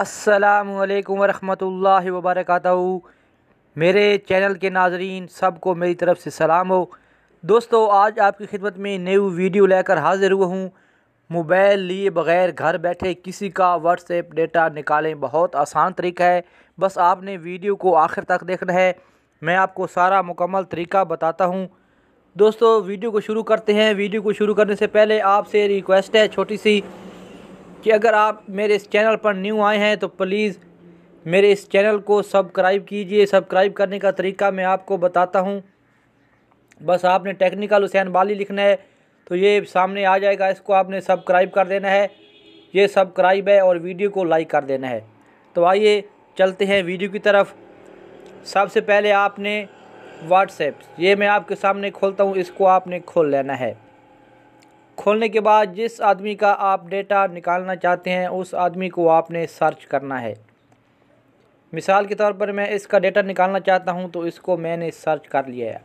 असलकम वरहमल वबरक मेरे चैनल के नाजरीन सबको मेरी तरफ़ से सलाम हो दोस्तों आज आपकी खिदमत में न्यू वीडियो लेकर हाज़िर हुआ हूँ मोबाइल लिए बग़ैर घर बैठे किसी का व्हाट्सएप डेटा निकालें बहुत आसान तरीका है बस आपने वीडियो को आखिर तक देखना है मैं आपको सारा मुकम्मल तरीका बताता हूँ दोस्तों वीडियो को शुरू करते हैं वीडियो को शुरू करने से पहले आपसे रिक्वेस्ट है छोटी सी कि अगर आप मेरे इस चैनल पर न्यू आए हैं तो प्लीज़ मेरे इस चैनल को सब्सक्राइब कीजिए सब्सक्राइब करने का तरीका मैं आपको बताता हूँ बस आपने टेक्निकल हुसैन बाली लिखना है तो ये सामने आ जाएगा इसको आपने सब्सक्राइब कर देना है ये सब्सक्राइब है और वीडियो को लाइक कर देना है तो आइए चलते हैं वीडियो की तरफ सबसे पहले आपने व्हाट्सएप ये मैं आपके सामने खोलता हूँ इसको आपने खोल लेना है खोलने के बाद जिस आदमी का आप डेटा निकालना चाहते हैं उस आदमी को आपने सर्च करना है मिसाल के तौर पर मैं इसका डेटा निकालना चाहता हूं तो इसको मैंने सर्च कर लिया है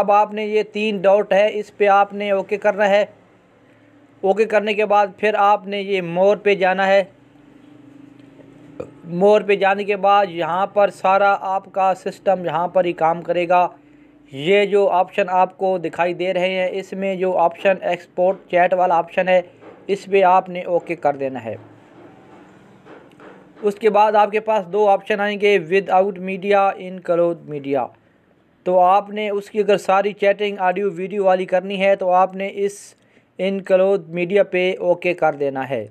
अब आपने ये तीन डॉट है इस पे आपने ओके करना है ओके करने के बाद फिर आपने ये मोर पे जाना है मोर पे जाने के बाद यहाँ पर सारा आपका सिस्टम यहाँ पर ही काम करेगा ये जो ऑप्शन आपको दिखाई दे रहे हैं इसमें जो ऑप्शन एक्सपोर्ट चैट वाला ऑप्शन है इस पर आपने ओके कर देना है उसके बाद आपके पास दो ऑप्शन आएंगे without media include media तो आपने उसकी अगर सारी चैटिंग ऑडियो वीडियो वाली करनी है तो आपने इस इन क्लोथ मीडिया पे ओके कर देना है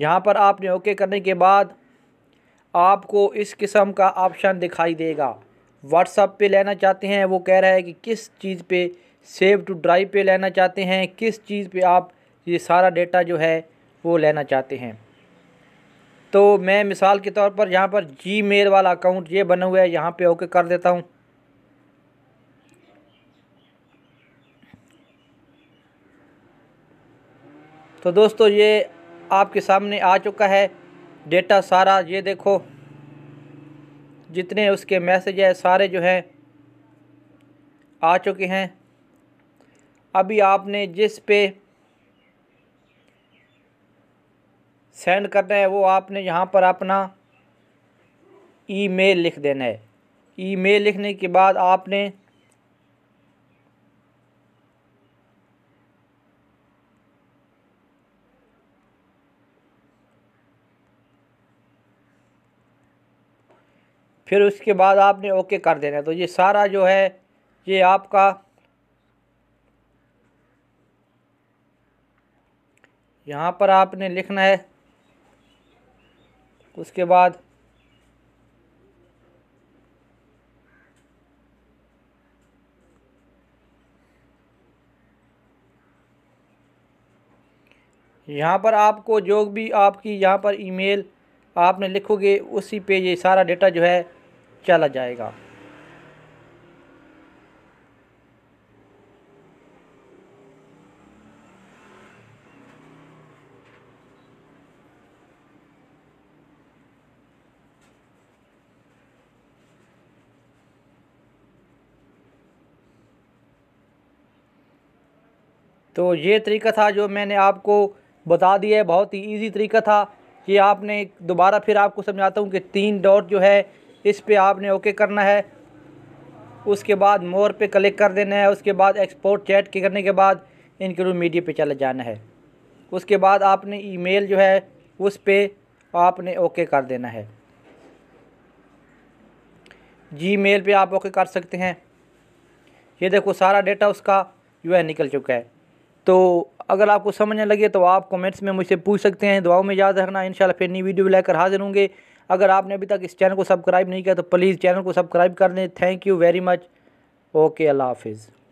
यहाँ पर आपने ओके करने के बाद आपको इस किस्म का ऑप्शन दिखाई देगा व्हाट्सअप पे लेना चाहते हैं वो कह रहा है कि किस चीज़ पे सेव टू ड्राइव पे लेना चाहते हैं किस चीज़ पे आप ये सारा डेटा जो है वो लेना चाहते हैं तो मैं मिसाल के तौर पर यहाँ पर जी मेल वाला अकाउंट ये बना हुआ है यहाँ पे ओके कर देता हूँ तो दोस्तों ये आपके सामने आ चुका है डेटा सारा ये देखो जितने उसके मैसेज है सारे जो है आ चुके हैं अभी आपने जिस पे सेंड करना है वो आपने यहाँ पर अपना ईमेल लिख देना है ईमेल लिखने के बाद आपने फिर उसके बाद आपने ओके कर देना है तो ये सारा जो है ये आपका यहाँ पर आपने लिखना है उसके बाद यहाँ पर आपको जो भी आपकी यहाँ पर ईमेल आपने लिखोगे उसी पे ये सारा डेटा जो है चला जाएगा तो ये तरीका था जो मैंने आपको बता दिया है बहुत ही इजी तरीका था ये आपने दोबारा फिर आपको समझाता हूँ कि तीन डॉट जो है इस पर आपने ओके करना है उसके बाद मोर पे क्लिक कर देना है उसके बाद एक्सपोर्ट चैट के करने के बाद रू मीडिया पे चले जाना है उसके बाद आपने ईमेल जो है उस पर आपने ओके कर देना है जी मेल पर आप ओके कर सकते हैं ये देखो सारा डेटा उसका जो है निकल चुका है तो अगर आपको समझने लगे तो आप कमेंट्स में मुझसे पूछ सकते हैं दुआओं में याद रखना इन फिर नई वीडियो लेकर हाजिर होंगे अगर आपने अभी तक इस चैनल को सब्सक्राइब नहीं किया तो प्लीज़ चैनल को सब्सक्राइब कर दें thank you very much okay अल्लाह हाफिज़